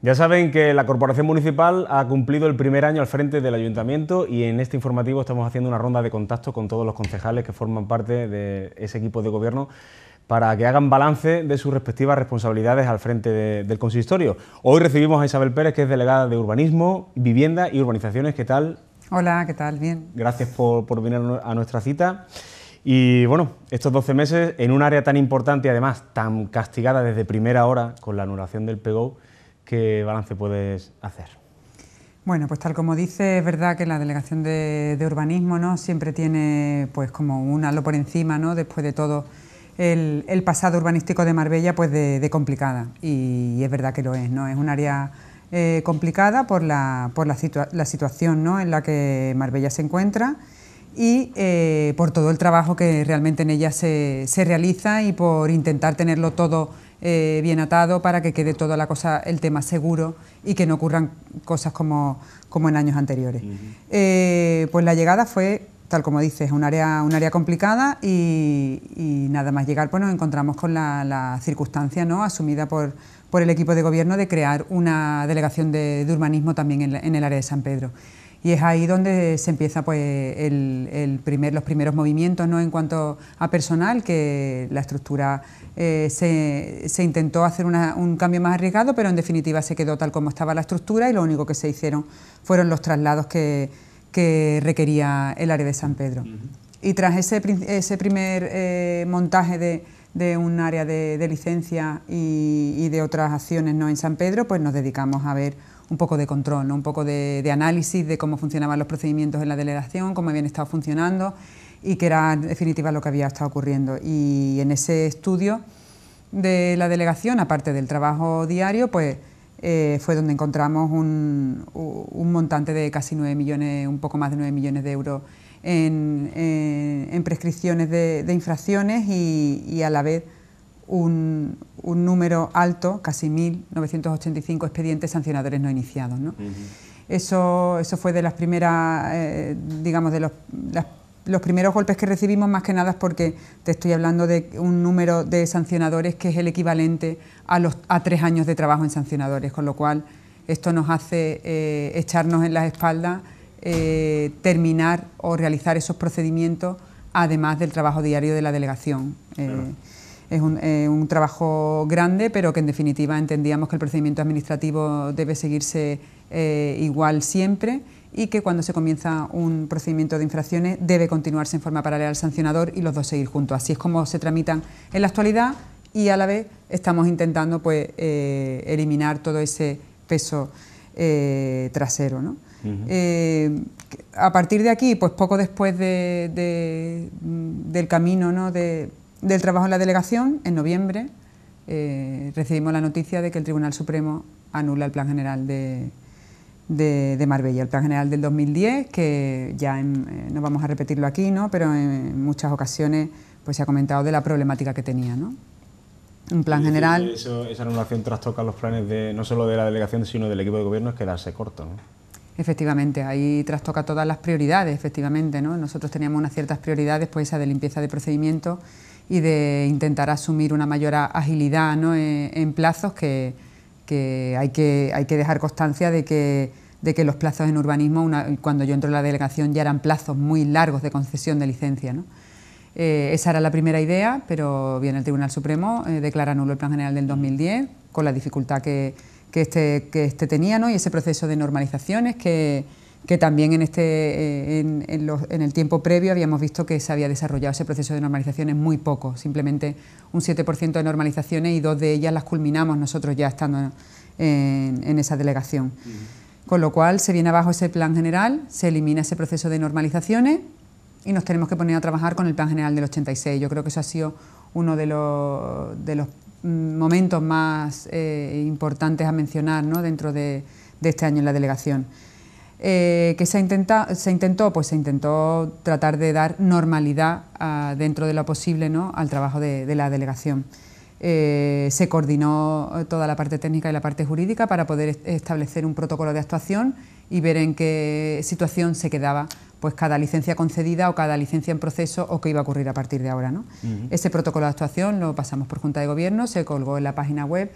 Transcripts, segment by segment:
Ya saben que la Corporación Municipal ha cumplido el primer año al frente del Ayuntamiento y en este informativo estamos haciendo una ronda de contacto con todos los concejales que forman parte de ese equipo de gobierno para que hagan balance de sus respectivas responsabilidades al frente del consistorio. Hoy recibimos a Isabel Pérez, que es delegada de Urbanismo, Vivienda y Urbanizaciones. ¿Qué tal? Hola, ¿qué tal? Bien. Gracias por, venir a nuestra cita. Y bueno, estos 12 meses en un área tan importante y además tan castigada desde primera hora con la anulación del PGO, ¿Qué balance puedes hacer? Bueno, pues tal como dice, es verdad que la Delegación de, Urbanismo ¿no? siempre tiene pues como un halo por encima, ¿no? después de todo el, pasado urbanístico de Marbella, pues de, complicada, y, es verdad que lo es, ¿no? es un área eh, complicada por, la, por la, situación en la que Marbella se encuentra y eh, por todo el trabajo que realmente en ella se, se realiza y por intentar tenerlo todo eh, bien atado para que quede toda la cosa, el tema seguro y que no ocurran cosas como, como en años anteriores. Eh, pues la llegada fue, tal como dices, un área, un área complicada y, nada más llegar pues nos encontramos con la, circunstancia asumida por, el equipo de gobierno de crear una delegación de, urbanismo también en el área de San Pedro. Y es ahí donde se empieza pues, el, el los primeros movimientos ¿no? en cuanto a personal, que la estructura eh, se, intentó hacer un cambio más arriesgado, pero en definitiva se quedó tal como estaba la estructura y lo único que se hicieron fueron los traslados que, que requería el área de San Pedro. Y tras ese, primer eh, montaje de, de un área de, licencia y, de otras acciones ¿no? en San Pedro, pues nos dedicamos a ver un poco de control, un poco de, análisis de cómo funcionaban los procedimientos en la delegación, cómo habían estado funcionando y qué era en definitiva lo que había estado ocurriendo. Y en ese estudio de la delegación, aparte del trabajo diario, pues eh, fue donde encontramos un, un montante de casi 9 millones, un poco más de 9 millones de euros eh, en, prescripciones de, infracciones y, a la vez un, número alto, casi 1.985 expedientes sancionadores no iniciados. eso, fue de las primeras, eh, digamos, de los, primeros golpes que recibimos más que nada es porque te estoy hablando de un número de sancionadores que es el equivalente a, los, a tres años de trabajo en sancionadores, con lo cual esto nos hace eh, echarnos en las espaldas eh, terminar o realizar esos procedimientos, además del trabajo diario de la delegación. Eh, es eh, un, trabajo grande, pero que en definitiva entendíamos que el procedimiento administrativo debe seguirse igual siempre y que cuando se comienza un procedimiento de infracciones debe continuarse en forma paralela al sancionador y los dos seguir juntos. Así es como se tramitan en la actualidad y a la vez estamos intentando pues, eliminar todo ese peso trasero. ¿no? Eh, a partir de aquí, pues poco después mm, del camino ¿no? del trabajo en la delegación, en noviembre, eh, recibimos la noticia de que el Tribunal Supremo anula el Plan General de, Marbella, el Plan General del 2010, que ya eh, no vamos a repetirlo aquí, ¿no? pero en muchas ocasiones pues, se ha comentado de la problemática que tenía. ¿no? Un plan general. esa anulación trastoca los planes de, no solo de la delegación, sino del equipo de gobierno, es quedarse corto. ¿no? Efectivamente, ahí trastoca todas las prioridades, efectivamente, ¿no? Nosotros teníamos unas ciertas prioridades, pues esa de limpieza de procedimiento y de intentar asumir una mayor agilidad ¿no? E, en, plazos que, que, hay que hay que dejar constancia de que, de que los plazos en urbanismo, cuando yo entro en la delegación, ya eran plazos muy largos de concesión de licencia. ¿no? Eh, esa era la primera idea, pero viene el Tribunal Supremo, eh, declara nulo el Plan General del 2010, con la dificultad que, que este, que este tenía ¿no? y ese proceso de normalizaciones que, también en, este, eh, en, en, el tiempo previo habíamos visto que se había desarrollado ese proceso de normalizaciones muy poco, simplemente un 7% de normalizaciones y dos de ellas las culminamos nosotros ya estando en, en esa delegación. Con lo cual se viene abajo ese plan general, se elimina ese proceso de normalizaciones y nos tenemos que poner a trabajar con el plan general del 86. Yo creo que eso ha sido uno de los, de los Mm, momentos más eh, importantes a mencionar dentro de, este año en la delegación. Eh, ¿Qué se, intenta, se intentó? Pues se intentó tratar de dar normalidad ah, dentro de lo posible ¿no? al trabajo de, la delegación. Eh, se coordinó toda la parte técnica y la parte jurídica para poder establecer un protocolo de actuación y ver en qué situación se quedaba pues cada licencia concedida o cada licencia en proceso o qué iba a ocurrir a partir de ahora. ¿no? Ese protocolo de actuación lo pasamos por Junta de Gobierno, se colgó en la página web.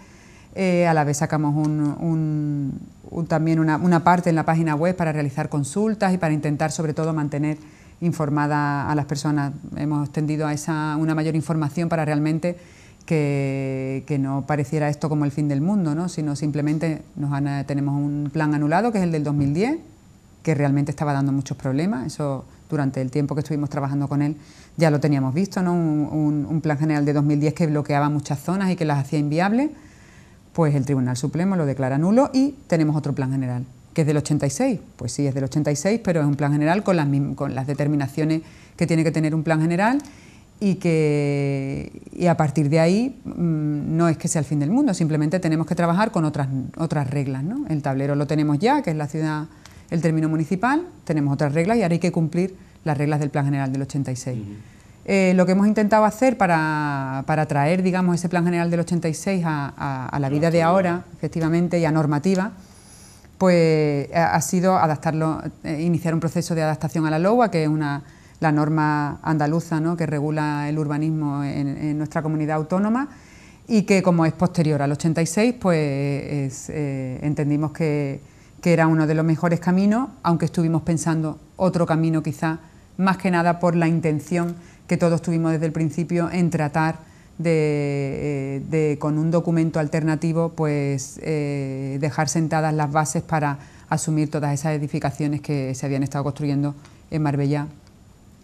Eh, a la vez sacamos un, también una, parte en la página web para realizar consultas y para intentar sobre todo mantener informada a las personas. Hemos tendido a esa, una mayor información para realmente que, no pareciera esto como el fin del mundo, ¿no? sino simplemente nos tenemos un plan anulado que es el del 2010 que realmente estaba dando muchos problemas. Eso durante el tiempo que estuvimos trabajando con él ya lo teníamos visto, ¿no? un, plan general de 2010 que bloqueaba muchas zonas y que las hacía inviables. Pues el Tribunal Supremo lo declara nulo y tenemos otro plan general, que es del 86. Pues sí, es del 86, pero es un plan general con las, con las determinaciones que tiene que tener un plan general y que y a partir de ahí mm, no es que sea el fin del mundo, simplemente tenemos que trabajar con otras, otras reglas. ¿no? El tablero lo tenemos ya, que es la ciudad el término municipal, tenemos otras reglas y ahora hay que cumplir las reglas del Plan General del 86. Eh, lo que hemos intentado hacer para, para, traer, digamos, ese Plan General del 86 a, la vida de ahora, efectivamente, y a normativa, pues ha sido adaptarlo, eh, iniciar un proceso de adaptación a la LOA, que es una, la norma andaluza ¿no? que regula el urbanismo en, nuestra comunidad autónoma y que como es posterior al 86, pues eh, entendimos que, que era uno de los mejores caminos, aunque estuvimos pensando otro camino quizá, más que nada por la intención que todos tuvimos desde el principio en tratar de, eh, con un documento alternativo pues eh, dejar sentadas las bases para asumir todas esas edificaciones que se habían estado construyendo en Marbella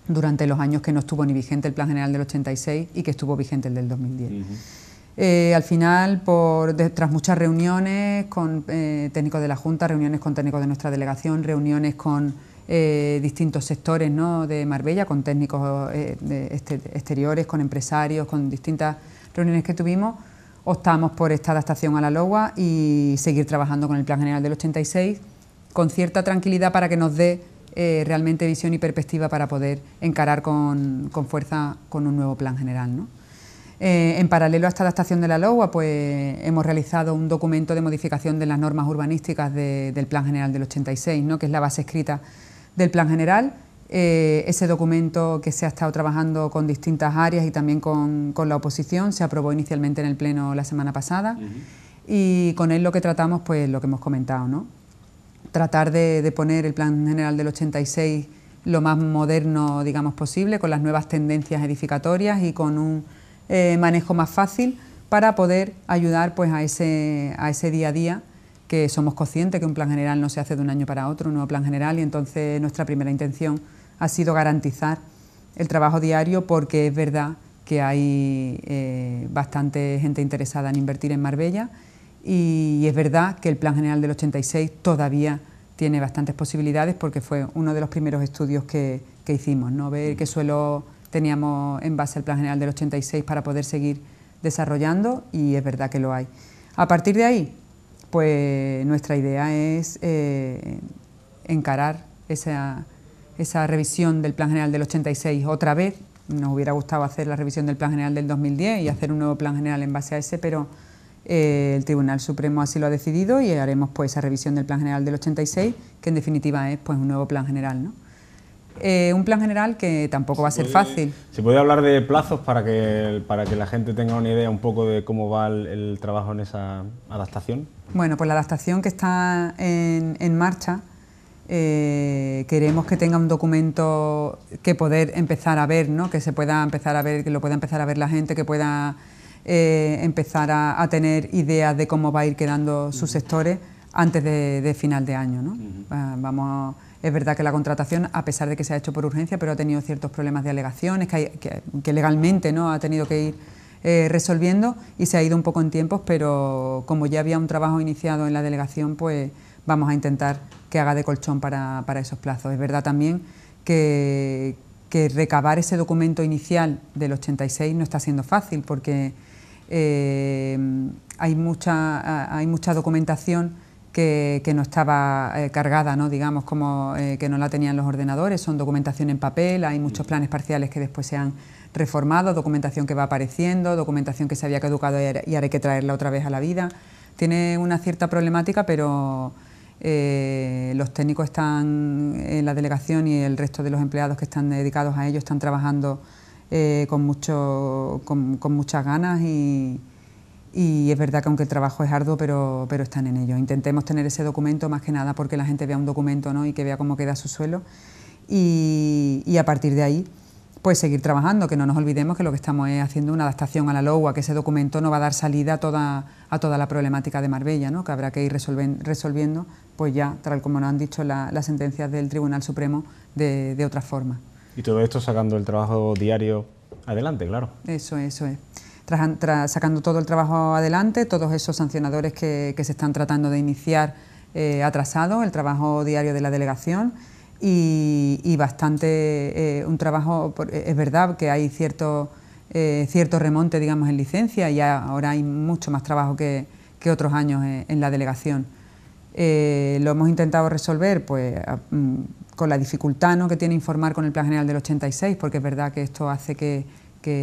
durante los años que no estuvo ni vigente el Plan General del 86 y que estuvo vigente el del 2010. Eh, al final, por, tras muchas reuniones con eh, técnicos de la Junta, reuniones con técnicos de nuestra delegación, reuniones con eh, distintos sectores de Marbella, con técnicos este, exteriores, con empresarios, con distintas reuniones que tuvimos, optamos por esta adaptación a la LOA y seguir trabajando con el Plan General del 86 con cierta tranquilidad para que nos dé realmente visión y perspectiva para poder encarar con, con fuerza con un nuevo plan general. ¿no? Eh, en paralelo a esta adaptación de la LOA, pues hemos realizado un documento de modificación de las normas urbanísticas del Plan General del 86, ¿no? que es la base escrita del Plan General. Eh, ese documento que se ha estado trabajando con distintas áreas y también con, la oposición se aprobó inicialmente en el Pleno la semana pasada y con él lo que tratamos, pues lo que hemos comentado, ¿no? tratar de, de poner el Plan General del 86 lo más moderno, digamos, posible, con las nuevas tendencias edificatorias y con un eh, manejo más fácil para poder ayudar pues, a, ese, a ese día a día que somos conscientes que un plan general no se hace de un año para otro, un nuevo plan general, y entonces nuestra primera intención ha sido garantizar el trabajo diario porque es verdad que hay eh, bastante gente interesada en invertir en Marbella y, es verdad que el plan general del 86 todavía tiene bastantes posibilidades porque fue uno de los primeros estudios que, que hicimos, ¿no? ver mm. qué suelo teníamos en base al Plan General del 86 para poder seguir desarrollando y es verdad que lo hay. A partir de ahí, pues nuestra idea es eh, encarar esa, esa revisión del Plan General del 86 otra vez. Nos hubiera gustado hacer la revisión del Plan General del 2010 y hacer un nuevo Plan General en base a ese, pero eh, el Tribunal Supremo así lo ha decidido y haremos pues esa revisión del Plan General del 86, que en definitiva es pues un nuevo Plan General, ¿no? Eh, un plan general que tampoco va a ser fácil. ¿Se puede hablar de plazos para que, para que la gente tenga una idea un poco de cómo va el, trabajo en esa adaptación? Bueno, pues la adaptación que está en, marcha eh, queremos que tenga un documento que poder empezar a ver, ¿no? que se pueda empezar a ver, que lo pueda empezar a ver la gente, que pueda eh, empezar a, tener ideas de cómo va a ir quedando sus sectores antes de, final de año. ¿no? Es verdad que la contratación, a pesar de que se ha hecho por urgencia, pero ha tenido ciertos problemas de alegaciones que, legalmente no ha tenido que ir eh, resolviendo y se ha ido un poco en tiempos, pero como ya había un trabajo iniciado en la delegación, pues vamos a intentar que haga de colchón para, esos plazos. Es verdad también que, recabar ese documento inicial del 86 no está siendo fácil porque eh, hay, mucha, hay mucha documentación que, no estaba eh, cargada, ¿no? digamos, como eh, que no la tenían los ordenadores, son documentación en papel, hay muchos mm. planes parciales que después se han reformado, documentación que va apareciendo, documentación que se había caducado y ahora hay que traerla otra vez a la vida. Tiene una cierta problemática, pero eh, los técnicos están en la delegación y el resto de los empleados que están dedicados a ello están trabajando con, mucho, con muchas ganas y, y es verdad que aunque el trabajo es arduo, pero, pero están en ello. Intentemos tener ese documento más que nada porque la gente vea un documento ¿no? y que vea cómo queda su suelo y, a partir de ahí pues seguir trabajando, que no nos olvidemos que lo que estamos es haciendo una adaptación a la LOA, que ese documento no va a dar salida a toda, a toda la problemática de Marbella, ¿no? que habrá que ir resolviendo, pues ya, tal como nos han dicho las sentencias del Tribunal Supremo, de, de otra forma. Y todo esto sacando el trabajo diario adelante, claro. Eso, eso es sacando todo el trabajo adelante, todos esos sancionadores que, se están tratando de iniciar eh, atrasados, el trabajo diario de la delegación. Y, bastante eh, un trabajo, eh, es verdad que hay cierto, eh, cierto remonte, digamos, en licencia y ahora hay mucho más trabajo que, que otros años en, la delegación. lo hemos intentado resolver pues, mm, con la dificultad ¿no? que tiene informar con el Plan General del 86, porque es verdad que esto hace que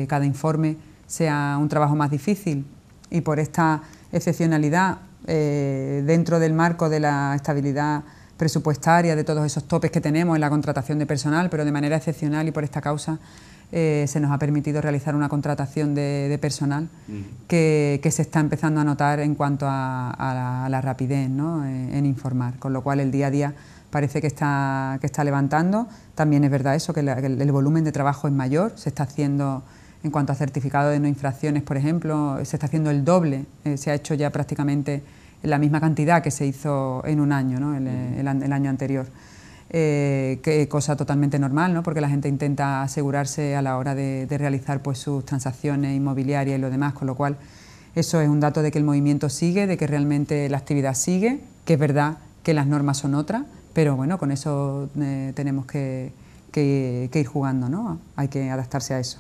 cada informe sea un trabajo más difícil y por esta excepcionalidad eh, dentro del marco de la estabilidad presupuestaria, de todos esos topes que tenemos en la contratación de personal, pero de manera excepcional y por esta causa eh, se nos ha permitido realizar una contratación de, personal que, se está empezando a notar en cuanto a, la, rapidez ¿no? en, informar, con lo cual el día a día parece que está, que está levantando. También es verdad eso, que el volumen de trabajo es mayor, se está haciendo en cuanto a certificado de no infracciones, por ejemplo, se está haciendo el doble, eh, se ha hecho ya prácticamente la misma cantidad que se hizo en un año, ¿no? el, eh, año anterior. Eh, que cosa totalmente normal, ¿no? porque la gente intenta asegurarse a la hora de, realizar pues, sus transacciones inmobiliarias y lo demás, con lo cual eso es un dato de que el movimiento sigue, de que realmente la actividad sigue, que es verdad que las normas son otras, pero bueno, con eso tenemos que, que, ir jugando, ¿no? Hay que adaptarse a eso.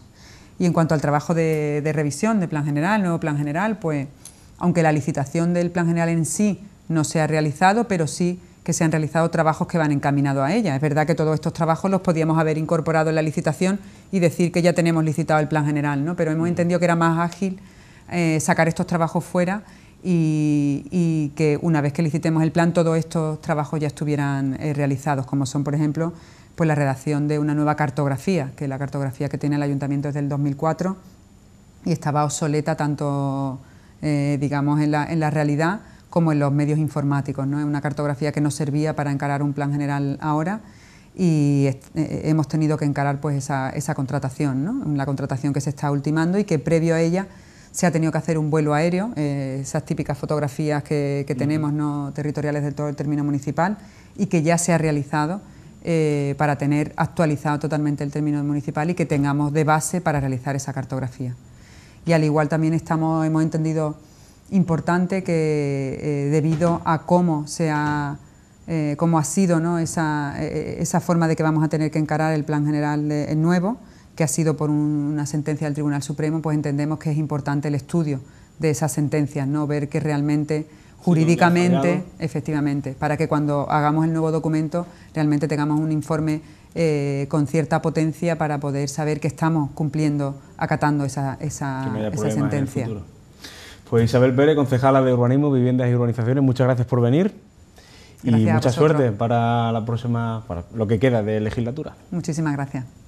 Y en cuanto al trabajo de, revisión del plan general, nuevo plan general, pues aunque la licitación del plan general en sí no se ha realizado, pero sí que se han realizado trabajos que van encaminados a ella. Es verdad que todos estos trabajos los podíamos haber incorporado en la licitación y decir que ya tenemos licitado el plan general, ¿no? pero hemos entendido que era más ágil eh, sacar estos trabajos fuera y, que una vez que licitemos el plan todos estos trabajos ya estuvieran eh, realizados, como son, por ejemplo, pues la redacción de una nueva cartografía, que la cartografía que tiene el ayuntamiento desde el 2004 y estaba obsoleta tanto, eh, digamos, en la, realidad como en los medios informáticos. ¿no? Es una cartografía que no servía para encarar un plan general ahora y eh, eh, hemos tenido que encarar pues, esa, esa contratación, ¿no? la contratación que se está ultimando y que previo a ella se ha tenido que hacer un vuelo aéreo, esas típicas fotografías que, que tenemos ¿no? territoriales de todo el término municipal y que ya se ha realizado eh, para tener actualizado totalmente el término municipal y que tengamos de base para realizar esa cartografía. Y al igual también estamos, hemos entendido importante que eh, debido a cómo se ha, eh, cómo ha sido esa, forma de que vamos a tener que encarar el plan general nuevo, que ha sido por una sentencia del Tribunal Supremo, pues entendemos que es importante el estudio de esas sentencias, ¿no? ver que realmente jurídicamente, efectivamente, para que cuando hagamos el nuevo documento realmente tengamos un informe eh, con cierta potencia para poder saber que estamos cumpliendo, acatando esa, esa, sentencia. Pues Isabel Pérez, concejala de Urbanismo, Viviendas y Urbanizaciones, muchas gracias por venir y mucha suerte para la próxima, para lo que queda de legislatura. Muchísimas gracias.